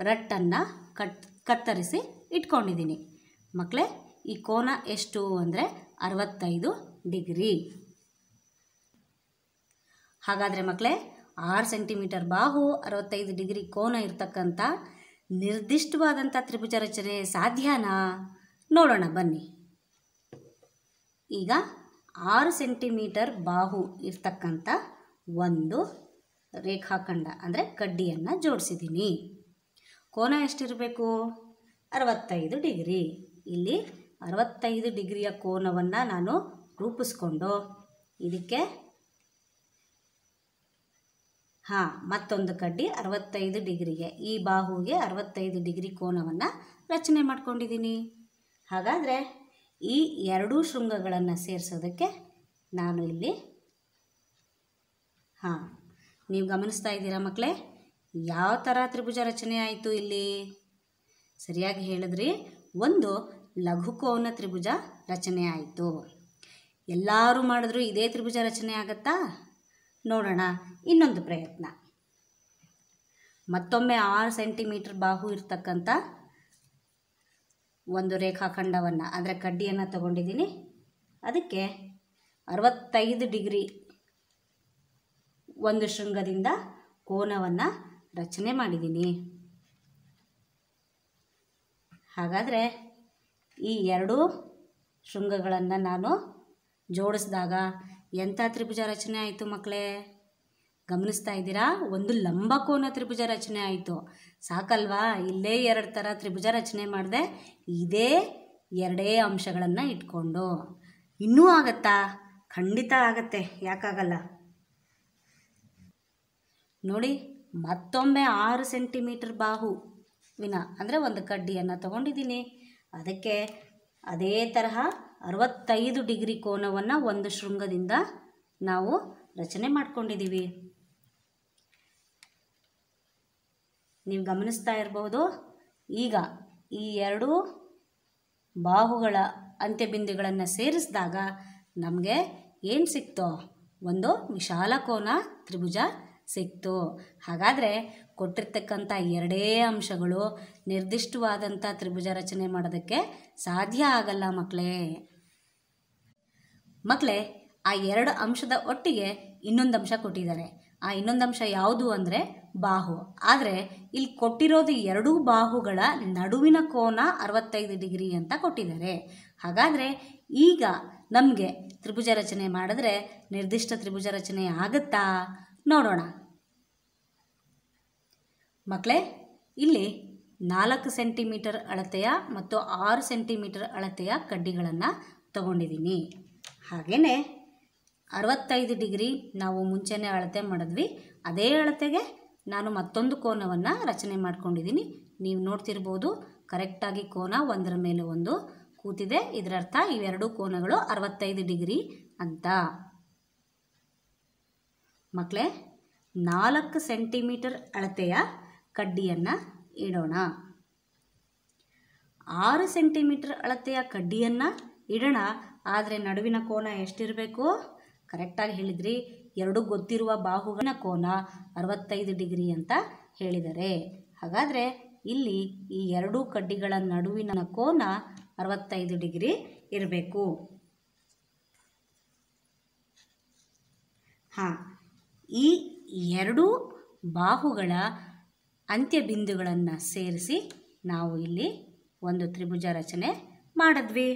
ರಟ್ಟನ್ನು ಕಟ್ ಕತ್ತರಿಸಿ ಇಟ್ಕೊಂಡಿದ್ದೀನಿ ಮಕ್ಕಳೇ ಈ ಕೋನ ಎಷ್ಟು ಅಂದರೆ ಅರವತ್ತೈದು ಡಿಗ್ರಿ ಹಾಗಾದರೆ ಮಕ್ಕಳೇ ಆರು ಸೆಂಟಿಮೀಟರ್ ಬಾಹು ಅರವತ್ತೈದು ಡಿಗ್ರಿ ಕೋನ ಇರ್ತಕ್ಕಂಥ ನಿರ್ದಿಷ್ಟವಾದಂಥ ತ್ರಿಭುಜ ರಚನೆ ಸಾಧ್ಯನಾ ನೋಡೋಣ ಬನ್ನಿ ಈಗ ಆರು ಸೆಂಟಿಮೀಟರ್ ಬಾಹು ಇರ್ತಕ್ಕಂಥ ಒಂದು ರೇಖಾಖಂಡ ಅಂದರೆ ಕಡ್ಡಿಯನ್ನು ಜೋಡಿಸಿದ್ದೀನಿ ಕೋನ ಎಷ್ಟಿರಬೇಕು ಅರವತ್ತೈದು ಡಿಗ್ರಿ ಇಲ್ಲಿ ಅರವತ್ತೈದು ಡಿಗ್ರಿಯ ಕೋನವನ್ನು ನಾನು ರೂಪಿಸ್ಕೊಂಡು ಇದಕ್ಕೆ ಹಾಂ ಮತ್ತೊಂದು ಕಡ್ಡಿ ಅರವತ್ತೈದು ಡಿಗ್ರಿಗೆ ಈ ಬಾಹುಗೆ ಅರವತ್ತೈದು ಡಿಗ್ರಿ ಕೋನವನ್ನು ರಚನೆ ಮಾಡ್ಕೊಂಡಿದ್ದೀನಿ ಹಾಗಾದರೆ ಈ ಎರಡೂ ಶೃಂಗಗಳನ್ನು ಸೇರಿಸೋದಕ್ಕೆ ನಾನು ಇಲ್ಲಿ ಹಾಂ ನೀವು ಗಮನಿಸ್ತಾ ಇದ್ದೀರಾ ಮಕ್ಕಳೇ ಯಾವ ಥರ ತ್ರಿಭುಜ ರಚನೆ ಆಯಿತು ಇಲ್ಲಿ ಸರಿಯಾಗಿ ಹೇಳಿದ್ರಿ ಒಂದು ಲಘುಕೋನ ತ್ರಿಭುಜ ರಚನೆ ಆಯಿತು ಎಲ್ಲರೂ ಮಾಡಿದ್ರು ಇದೇ ತ್ರಿಭುಜ ರಚನೆ ಆಗತ್ತಾ ನೋಡೋಣ ಇನ್ನೊಂದು ಪ್ರಯತ್ನ ಮತ್ತೊಮ್ಮೆ ಆರು ಸೆಂಟಿಮೀಟರ್ ಬಾಹು ಇರ್ತಕ್ಕಂಥ ಒಂದು ರೇಖಾಖಂಡವನ್ನು ಅಂದರೆ ಕಡ್ಡಿಯನ್ನು ತಗೊಂಡಿದ್ದೀನಿ ಅದಕ್ಕೆ ಅರವತ್ತೈದು ಡಿಗ್ರಿ ಒಂದು ಶೃಂಗದಿಂದ ಕೋನವನ್ನು ರಚನೆ ಮಾಡಿದ್ದೀನಿ ಹಾಗಾದರೆ ಈ ಎರಡೂ ಶೃಂಗಗಳನ್ನು ನಾನು ಜೋಡಿಸಿದಾಗ ಎಂಥ ತ್ರಿಭುಜ ರಚನೆ ಆಯಿತು ಮಕ್ಕಳೇ ಗಮನಿಸ್ತಾ ಇದ್ದೀರಾ ಒಂದು ಲಂಬಕೋನ ತ್ರಿಭುಜ ರಚನೆ ಆಯಿತು ಸಾಕಲ್ವಾ ಇಲ್ಲೇ ಎರಡು ಥರ ತ್ರಿಭುಜ ರಚನೆ ಮಾಡಿದೆ ಇದೇ ಎರಡೇ ಅಂಶಗಳನ್ನು ಇಟ್ಕೊಂಡು ಇನ್ನೂ ಆಗತ್ತಾ ಖಂಡಿತ ಆಗತ್ತೆ ಯಾಕಾಗಲ್ಲ ನೋಡಿ ಮತ್ತೊಮ್ಮೆ ಆರು ಸೆಂಟಿಮೀಟರ್ ಬಾಹು ವಿನ ಅಂದರೆ ಒಂದು ಕಡ್ಡಿಯನ್ನು ತೊಗೊಂಡಿದ್ದೀನಿ ಅದಕ್ಕೆ ಅದೇ ತರಹ ಅರವತ್ತೈದು ಡಿಗ್ರಿ ಕೋನವನ್ನು ಒಂದು ಶೃಂಗದಿಂದ ನಾವು ರಚನೆ ಮಾಡಿಕೊಂಡಿದ್ದೀವಿ ನೀವು ಗಮನಿಸ್ತಾ ಇರ್ಬೋದು ಈಗ ಈ ಎರಡೂ ಬಾಹುಗಳ ಅಂತ್ಯಬಿಂದುಗಳನ್ನು ಸೇರಿಸಿದಾಗ ನಮಗೆ ಏನು ಸಿಕ್ತೋ ಒಂದು ವಿಶಾಲ ಕೋನ ತ್ರಿಭುಜ ಸಿಕ್ತು ಹಾಗಾದರೆ ಕೊಟ್ಟಿರ್ತಕ್ಕಂಥ ಎರಡೇ ಅಂಶಗಳು ನಿರ್ದಿಷ್ಟವಾದಂಥ ತ್ರಿಭುಜ ರಚನೆ ಮಾಡೋದಕ್ಕೆ ಸಾಧ್ಯ ಆಗಲ್ಲ ಮಕ್ಕಳೇ ಮಕ್ಕಳೇ ಆ ಎರಡು ಅಂಶದ ಒಟ್ಟಿಗೆ ಇನ್ನೊಂದು ಅಂಶ ಕೊಟ್ಟಿದ್ದಾರೆ ಆ ಇನ್ನೊಂದು ಅಂಶ ಯಾವುದು ಅಂದರೆ ಬಾಹು ಆದರೆ ಇಲ್ಲಿ ಕೊಟ್ಟಿರೋದು ಎರಡೂ ಬಾಹುಗಳ ನಡುವಿನ ಕೋನ ಅರವತ್ತೈದು ಡಿಗ್ರಿ ಅಂತ ಕೊಟ್ಟಿದ್ದಾರೆ ಹಾಗಾದರೆ ಈಗ ನಮಗೆ ತ್ರಿಭುಜ ರಚನೆ ಮಾಡಿದ್ರೆ ನಿರ್ದಿಷ್ಟ ತ್ರಿಭುಜ ರಚನೆ ಆಗುತ್ತಾ ನೋಡೋಣ ಮಕ್ಕಳೇ ಇಲ್ಲಿ ನಾಲ್ಕು ಸೆಂಟಿಮೀಟರ್ ಅಳತೆಯ ಮತ್ತು ಆರು ಸೆಂಟಿಮೀಟರ್ ಅಳತೆಯ ಕಡ್ಡಿಗಳನ್ನು ತಗೊಂಡಿದ್ದೀನಿ ಹಾಗೆಯೇ ಅರವತ್ತೈದು ಡಿಗ್ರಿ ನಾವು ಮುಂಚೆನೇ ಅಳತೆ ಮಾಡಿದ್ವಿ ಅದೇ ಅಳತೆಗೆ ನಾನು ಮತ್ತೊಂದು ಕೋನವನ್ನು ರಚನೆ ಮಾಡ್ಕೊಂಡಿದ್ದೀನಿ ನೀವು ನೋಡ್ತಿರ್ಬೋದು ಕರೆಕ್ಟಾಗಿ ಕೋನ ಒಂದರ ಮೇಲೆ ಒಂದು ಕೂತಿದೆ ಇದರರ್ಥ ಇವೆರಡು ಕೋನಗಳು ಅರವತ್ತೈದು ಡಿಗ್ರಿ ಅಂತ ಮಕ್ಕಳೇ ನಾಲ್ಕು ಸೆಂಟಿಮೀಟರ್ ಅಳತೆಯ ಕಡ್ಡಿಯನ್ನು ಇಡೋಣ ಆರು ಸೆಂಟಿಮೀಟರ್ ಅಳತೆಯ ಕಡ್ಡಿಯನ್ನು ಇಡೋಣ ಆದರೆ ನಡುವಿನ ಕೋನ ಎಷ್ಟಿರಬೇಕು ಕರೆಕ್ಟಾಗಿ ಹೇಳಿದ್ರಿ ಎರಡು ಗೊತ್ತಿರುವ ಬಾಹುಗಳ ಕೋನ ಅರವತ್ತೈದು ಡಿಗ್ರಿ ಅಂತ ಹೇಳಿದರೆ ಹಾಗಾದರೆ ಇಲ್ಲಿ ಈ ಎರಡೂ ಕಡ್ಡಿಗಳ ನಡುವಿನ ಕೋನ ಅರವತ್ತೈದು ಡಿಗ್ರಿ ಇರಬೇಕು ಹಾಂ ಈ ಎರಡೂ ಬಾಹುಗಳ ಬಿಂದುಗಳನ್ನು ಸೇರಿಸಿ ನಾವು ಇಲ್ಲಿ ಒಂದು ತ್ರಿಭುಜ ರಚನೆ ಮಾಡಿದ್ವಿ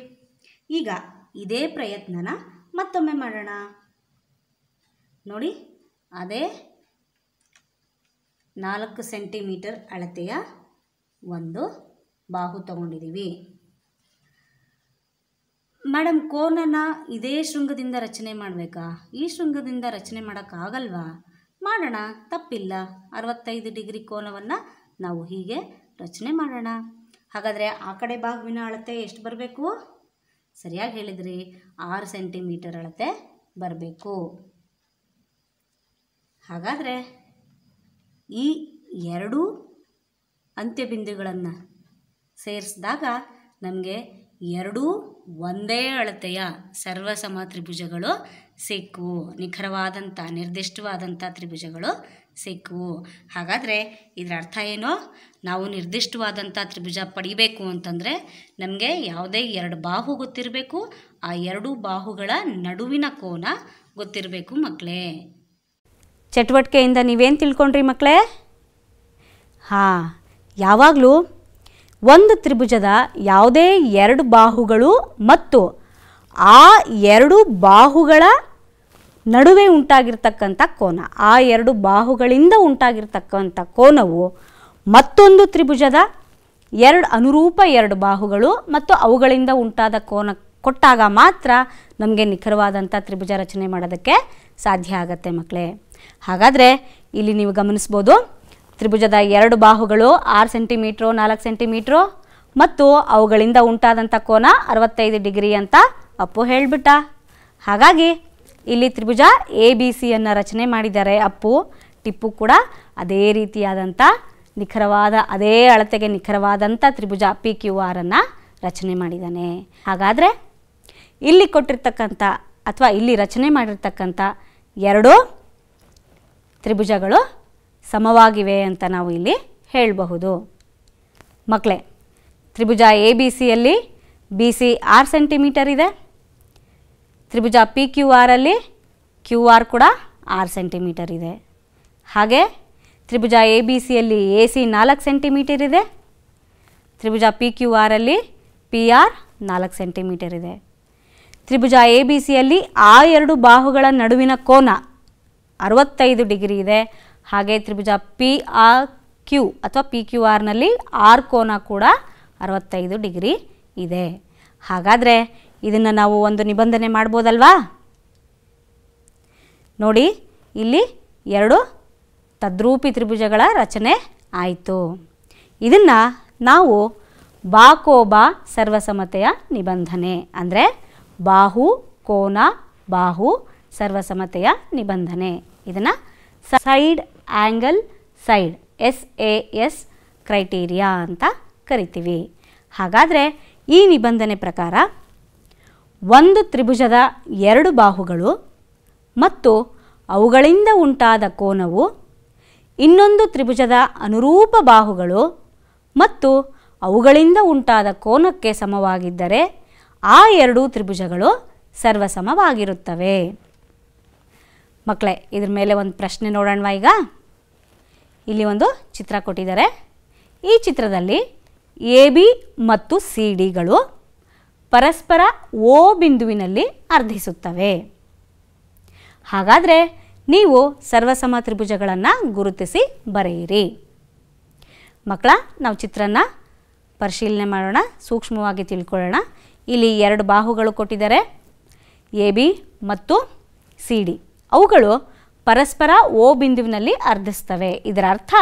ಈಗ ಇದೇ ಪ್ರಯತ್ನನ ಮತ್ತೊಮ್ಮೆ ಮಾಡೋಣ ನೋಡಿ ಅದೇ ನಾಲ್ಕು ಸೆಂಟಿಮೀಟರ್ ಅಳತೆಯ ಒಂದು ಬಾಹು ತಗೊಂಡಿದ್ದೀವಿ ಮೇಡಮ್ ಕೋನನ ಇದೇ ಶೃಂಗದಿಂದ ರಚನೆ ಮಾಡಬೇಕಾ ಈ ಶೃಂಗದಿಂದ ರಚನೆ ಮಾಡೋಕ್ಕಾಗಲ್ವಾ ಮಾಡೋಣ ತಪ್ಪಿಲ್ಲ ಅರವತ್ತೈದು ಡಿಗ್ರಿ ಕೋನವನ್ನು ನಾವು ಹೀಗೆ ರಚನೆ ಮಾಡೋಣ ಹಾಗಾದರೆ ಆ ಕಡೆ ಬಾಗುವಿನ ಅಳತೆ ಎಷ್ಟು ಬರಬೇಕು ಸರಿಯಾಗಿ ಹೇಳಿದ್ರಿ ಆರು ಸೆಂಟಿಮೀಟರ್ ಅಳತೆ ಬರಬೇಕು ಹಾಗಾದರೆ ಈ ಎರಡೂ ಅಂತ್ಯಬಿಂದುಗಳನ್ನು ಸೇರಿಸಿದಾಗ ನಮಗೆ ಎರಡೂ ಒಂದೇ ಅಳತೆಯ ಸರ್ವಸಮ ತ್ರಿಭುಜಗಳು ಸಿಕ್ಕು ನಿಖರವಾದಂಥ ನಿರ್ದಿಷ್ಟವಾದಂಥ ತ್ರಿಭುಜಗಳು ಸಿಕ್ಕು ಹಾಗಾದರೆ ಇದರ ಅರ್ಥ ಏನು ನಾವು ನಿರ್ದಿಷ್ಟವಾದಂಥ ತ್ರಿಭುಜ ಪಡಿಬೇಕು ಅಂತಂದರೆ ನಮಗೆ ಯಾವುದೇ ಎರಡು ಬಾಹು ಗೊತ್ತಿರಬೇಕು ಆ ಎರಡು ಬಾಹುಗಳ ನಡುವಿನ ಕೋನ ಗೊತ್ತಿರಬೇಕು ಮಕ್ಕಳೇ ಚಟುವಟಿಕೆಯಿಂದ ನೀವೇನು ತಿಳ್ಕೊಂಡ್ರಿ ಮಕ್ಕಳೇ ಹಾಂ ಯಾವಾಗಲೂ ಒಂದು ತ್ರಿಭುಜದ ಯಾವುದೇ ಎರಡು ಬಾಹುಗಳು ಮತ್ತು ಆ ಎರಡು ಬಾಹುಗಳ ನಡುವೆ ಉಂಟಾಗಿರ್ತಕ್ಕಂಥ ಕೋನ ಆ ಎರಡು ಬಾಹುಗಳಿಂದ ಉಂಟಾಗಿರ್ತಕ್ಕಂಥ ಕೋನವು ಮತ್ತೊಂದು ತ್ರಿಭುಜದ ಎರಡು ಅನುರೂಪ ಎರಡು ಬಾಹುಗಳು ಮತ್ತು ಅವುಗಳಿಂದ ಉಂಟಾದ ಕೋನ ಕೊಟ್ಟಾಗ ಮಾತ್ರ ನಮಗೆ ನಿಖರವಾದಂಥ ತ್ರಿಭುಜ ರಚನೆ ಮಾಡೋದಕ್ಕೆ ಸಾಧ್ಯ ಆಗತ್ತೆ ಮಕ್ಕಳೇ ಹಾಗಾದರೆ ಇಲ್ಲಿ ನೀವು ಗಮನಿಸ್ಬೋದು ತ್ರಿಭುಜದ ಎರಡು ಬಾಹುಗಳು ಆರು ಸೆಂಟಿಮೀಟ್ರು ನಾಲ್ಕು ಸೆಂಟಿಮೀಟ್ರು ಮತ್ತು ಅವುಗಳಿಂದ ಉಂಟಾದಂಥ ಕೋನ ಅರವತ್ತೈದು ಡಿಗ್ರಿ ಅಂತ ಅಪ್ಪು ಹೇಳಿಬಿಟ್ಟ ಹಾಗಾಗಿ ಇಲ್ಲಿ ತ್ರಿಭುಜ ಎ ಬಿ ಸಿಯನ್ನು ರಚನೆ ಮಾಡಿದ್ದಾರೆ ಅಪ್ಪು ಟಿಪ್ಪು ಕೂಡ ಅದೇ ರೀತಿಯಾದಂಥ ನಿಖರವಾದ ಅದೇ ಅಳತೆಗೆ ನಿಖರವಾದಂಥ ತ್ರಿಭುಜ ಪಿ ಕ್ಯೂ ಆರನ್ನು ರಚನೆ ಮಾಡಿದ್ದಾನೆ ಹಾಗಾದರೆ ಇಲ್ಲಿ ಕೊಟ್ಟಿರ್ತಕ್ಕಂಥ ಅಥವಾ ಇಲ್ಲಿ ರಚನೆ ಮಾಡಿರ್ತಕ್ಕಂಥ ಎರಡು ತ್ರಿಭುಜಗಳು ಸಮವಾಗಿವೆ ಅಂತ ನಾವು ಇಲ್ಲಿ ಹೇಳಬಹುದು ಮಕ್ಕಳೇ ತ್ರಿಭುಜ ಎ ಬಿ ಸಿಯಲ್ಲಿ ಬಿ ಸಿ ಆರು ಸೆಂಟಿಮೀಟರ್ ಇದೆ ತ್ರಿಭುಜ ಪಿ ಕ್ಯೂ ಆರಲ್ಲಿ ಕ್ಯೂ ಆರ್ ಕೂಡ ಆರು ಸೆಂಟಿಮೀಟರ್ ಇದೆ ಹಾಗೆ ತ್ರಿಭುಜ ಎ ಬಿ ಸಿಯಲ್ಲಿ ಎ ಸಿ ನಾಲ್ಕು ಸೆಂಟಿಮೀಟರ್ ಇದೆ ತ್ರಿಭುಜ ಪಿ ಕ್ಯೂ ಆರಲ್ಲಿ ಪಿ ಆರ್ ನಾಲ್ಕು ಸೆಂಟಿಮೀಟರ್ ಇದೆ ತ್ರಿಭುಜ ಎ ಬಿ ಸಿಯಲ್ಲಿ ಆ ಎರಡು ಬಾಹುಗಳ ನಡುವಿನ ಕೋನ ಅರವತ್ತೈದು ಡಿಗ್ರಿ ಇದೆ ಹಾಗೆ ತ್ರಿಭುಜ ಪಿ ಆರ್ ಕ್ಯೂ ಅಥವಾ ಪಿ ಕ್ಯೂ ಆರ್ನಲ್ಲಿ ಆರ್ ಕೋನ ಕೂಡ ಅರವತ್ತೈದು ಡಿಗ್ರಿ ಇದೆ ಹಾಗಾದರೆ ಇದನ್ನು ನಾವು ಒಂದು ನಿಬಂಧನೆ ಮಾಡ್ಬೋದಲ್ವಾ ನೋಡಿ ಇಲ್ಲಿ ಎರಡು ತದ್ರೂಪಿ ತ್ರಿಭುಜಗಳ ರಚನೆ ಆಯಿತು ಇದನ್ನು ನಾವು ಬಾಕೋಬ ಸರ್ವಸಮತೆಯ ನಿಬಂಧನೆ ಅಂದರೆ ಬಾಹು ಕೋನ ಬಾಹು ಸರ್ವಸಮತೆಯ ನಿಬಂಧನೆ ಇದನ್ನು side angle side S A S criteria ಅಂತ ಕರಿತೀವಿ ಹಾಗಾದರೆ ಈ ನಿಬಂಧನೆ ಪ್ರಕಾರ ಒಂದು ತ್ರಿಭುಜದ ಎರಡು ಬಾಹುಗಳು ಮತ್ತು ಅವುಗಳಿಂದ ಉಂಟಾದ ಕೋನವು ಇನ್ನೊಂದು ತ್ರಿಭುಜದ ಅನುರೂಪ ಬಾಹುಗಳು ಮತ್ತು ಅವುಗಳಿಂದ ಉಂಟಾದ ಕೋನಕ್ಕೆ ಸಮವಾಗಿದ್ದರೆ ಆ ಎರಡೂ ತ್ರಿಭುಜಗಳು ಸರ್ವಸಮವಾಗಿರುತ್ತವೆ ಮಕ್ಕಳೇ ಇದ್ರ ಮೇಲೆ ಒಂದು ಪ್ರಶ್ನೆ ನೋಡೋಣವಾ ಈಗ ಇಲ್ಲಿ ಒಂದು ಚಿತ್ರ ಕೊಟ್ಟಿದ್ದಾರೆ ಈ ಚಿತ್ರದಲ್ಲಿ ಎ ಬಿ ಮತ್ತು ಸಿ ಡಿಗಳು ಪರಸ್ಪರ ಓ ಬಿಂದುವಿನಲ್ಲಿ ಅರ್ಧಿಸುತ್ತವೆ ಹಾಗಾದರೆ ನೀವು ಸರ್ವಸಮ ತ್ರಿಭುಜಗಳನ್ನು ಗುರುತಿಸಿ ಬರೆಯಿರಿ ಮಕ್ಕಳ ನಾವು ಚಿತ್ರನ ಪರಿಶೀಲನೆ ಮಾಡೋಣ ಸೂಕ್ಷ್ಮವಾಗಿ ತಿಳ್ಕೊಳ್ಳೋಣ ಇಲ್ಲಿ ಎರಡು ಬಾಹುಗಳು ಕೊಟ್ಟಿದ್ದಾರೆ ಎ ಬಿ ಮತ್ತು ಸಿ ಡಿ ಅವುಗಳು ಪರಸ್ಪರ ಓ ಬಿಂದುವಿನಲ್ಲಿ ಅರ್ಧಿಸ್ತವೆ ಇದರ ಅರ್ಥ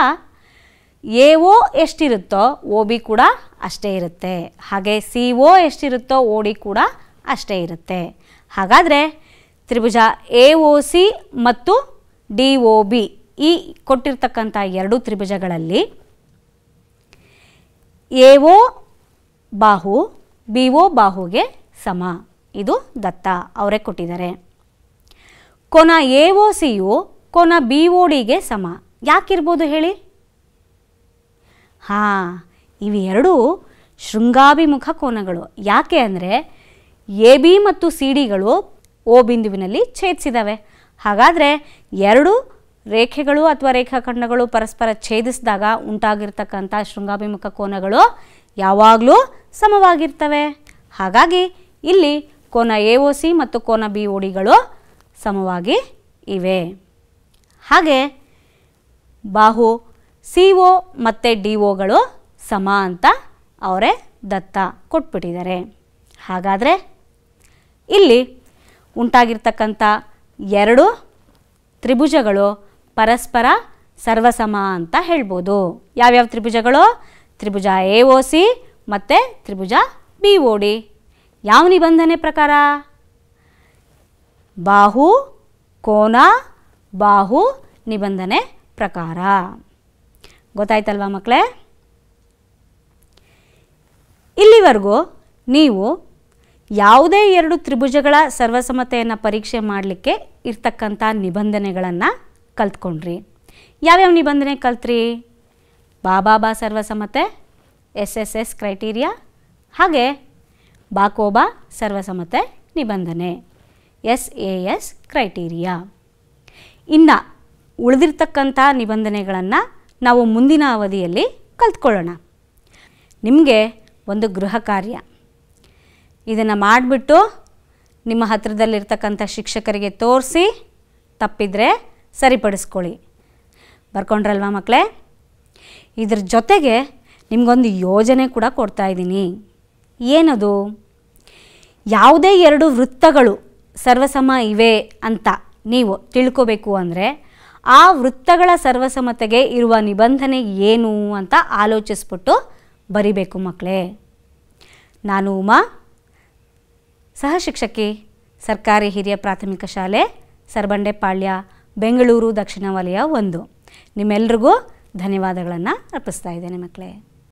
ಎ ಒ ಎಷ್ಟಿರುತ್ತೋ ಓ ಬಿ ಕೂಡ ಅಷ್ಟೇ ಇರುತ್ತೆ ಹಾಗೆ ಸಿ ಒ ಎಷ್ಟಿರುತ್ತೋ ಓ ಡಿ ಕೂಡ ಅಷ್ಟೇ ಇರುತ್ತೆ ಹಾಗಾದರೆ ತ್ರಿಭುಜ ಎ ಒ ಸಿ ಮತ್ತು ಡಿ ಒ ಬಿ ಈ ಕೊಟ್ಟಿರ್ತಕ್ಕಂಥ ಎರಡು ತ್ರಿಭುಜಗಳಲ್ಲಿ ಎ ಒ ಬಾಹು ಬಿ ಒ ಬಾಹುಗೆ ಸಮ ಇದು ದತ್ತ ಅವರೇ ಕೊಟ್ಟಿದ್ದಾರೆ ಕೋನ ಎ ಒ ಸಿಯು ಕೋನ ಬಿ ಒ ಡಿಗೆ ಸಮ ಯಾಕಿರ್ಬೋದು ಹೇಳಿ ಹಾಂ ಇವೆರಡೂ ಶೃಂಗಾಭಿಮುಖ ಕೋನಗಳು ಯಾಕೆ ಅಂದರೆ ಎ ಬಿ ಮತ್ತು ಸಿ ಡಿಗಳು ಓ ಬಿಂದುವಿನಲ್ಲಿ ಛೇದಿಸಿದಾವೆ ಹಾಗಾದರೆ ಎರಡು ರೇಖೆಗಳು ಅಥವಾ ರೇಖಾಖಂಡಗಳು ಪರಸ್ಪರ ಛೇದಿಸಿದಾಗ ಉಂಟಾಗಿರ್ತಕ್ಕಂಥ ಶೃಂಗಾಭಿಮುಖ ಕೋನಗಳು ಯಾವಾಗಲೂ ಸಮವಾಗಿರ್ತವೆ ಹಾಗಾಗಿ ಇಲ್ಲಿ ಕೋನ ಎ ಒ ಸಿ ಮತ್ತು ಕೋನ ಬಿ ಒ ಡಿಗಳು ಸಮವಾಗಿ ಇವೆ ಹಾಗೆ ಬಾಹು ಸಿ ಒ ಮತ್ತು ಡಿ ಒಗಳು ಸಮ ಅಂತ ಅವರೇ ದತ್ತ ಕೊಟ್ಬಿಟ್ಟಿದ್ದಾರೆ ಹಾಗಾದರೆ ಇಲ್ಲಿ ಉಂಟಾಗಿರ್ತಕ್ಕಂಥ ಎರಡು ತ್ರಿಭುಜಗಳು ಪರಸ್ಪರ ಸರ್ವಸಮ ಅಂತ ಹೇಳ್ಬೋದು ಯಾವ್ಯಾವ ತ್ರಿಭುಜಗಳು ತ್ರಿಭುಜ ಎ ಒ ಸಿ ಮತ್ತು ತ್ರಿಭುಜ ಬಿ ಒ ಡಿ ಯಾವ ನಿಬಂಧನೆ ಪ್ರಕಾರ ಬಾಹು ಕೋನ ಬಾಹು ನಿಬಂಧನೆ ಪ್ರಕಾರ ಗೊತ್ತಾಯ್ತಲ್ವಾ ಮಕ್ಕಳೇ ಇಲ್ಲಿವರೆಗೂ ನೀವು ಯಾವುದೇ ಎರಡು ತ್ರಿಭುಜಗಳ ಸರ್ವಸಮತೆಯನ್ನು ಪರೀಕ್ಷೆ ಮಾಡಲಿಕ್ಕೆ ಇರ್ತಕ್ಕಂಥ ನಿಬಂಧನೆಗಳನ್ನು ಕಲ್ತ್ಕೊಂಡ್ರಿ ಯಾವ್ಯಾವ ನಿಬಂಧನೆ ಕಲ್ತ್ರಿ ಬಾಬಾಬಾ ಸರ್ವಸಮತೆ ಎಸ್ ಎಸ್ ಎಸ್ ಕ್ರೈಟೀರಿಯಾ ಹಾಗೆ ಬಾಕೋಬಾ ಸರ್ವಸಮತೆ ನಿಬಂಧನೆ ಎಸ್ ಎ ಎಸ್ ಕ್ರೈಟೀರಿಯಾ ಇನ್ನು ಉಳಿದಿರ್ತಕ್ಕಂಥ ನಿಬಂಧನೆಗಳನ್ನು ನಾವು ಮುಂದಿನ ಅವಧಿಯಲ್ಲಿ ಕಲ್ತ್ಕೊಳ್ಳೋಣ ನಿಮಗೆ ಒಂದು ಗೃಹ ಕಾರ್ಯ ಇದನ್ನು ಮಾಡಿಬಿಟ್ಟು ನಿಮ್ಮ ಹತ್ತಿರದಲ್ಲಿರ್ತಕ್ಕಂಥ ಶಿಕ್ಷಕರಿಗೆ ತೋರಿಸಿ ತಪ್ಪಿದರೆ ಸರಿಪಡಿಸ್ಕೊಳ್ಳಿ ಬರ್ಕೊಂಡ್ರಲ್ವಾ ಮಕ್ಕಳೇ ಇದ್ರ ಜೊತೆಗೆ ನಿಮಗೊಂದು ಯೋಜನೆ ಕೂಡ ಕೊಡ್ತಾ ಇದ್ದೀನಿ ಏನದು ಯಾವುದೇ ಎರಡು ವೃತ್ತಗಳು ಸರ್ವಸಮ ಇವೆ ಅಂತ ನೀವು ತಿಳ್ಕೋಬೇಕು ಅಂದರೆ ಆ ವೃತ್ತಗಳ ಸರ್ವಸಮತೆಗೆ ಇರುವ ನಿಬಂಧನೆ ಏನು ಅಂತ ಆಲೋಚಿಸ್ಬಿಟ್ಟು ಬರಿಬೇಕು ಮಕ್ಕಳೇ ನಾನು ಉಮಾ ಸಹ ಶಿಕ್ಷಕಿ ಸರ್ಕಾರಿ ಹಿರಿಯ ಪ್ರಾಥಮಿಕ ಶಾಲೆ ಸರ್ಬಂಡೆಪಾಳ್ಯ ಬೆಂಗಳೂರು ದಕ್ಷಿಣ ವಲಯ ಒಂದು ನಿಮ್ಮೆಲ್ರಿಗೂ ಧನ್ಯವಾದಗಳನ್ನು ಅರ್ಪಿಸ್ತಾ ಇದ್ದೇನೆ ಮಕ್ಕಳೇ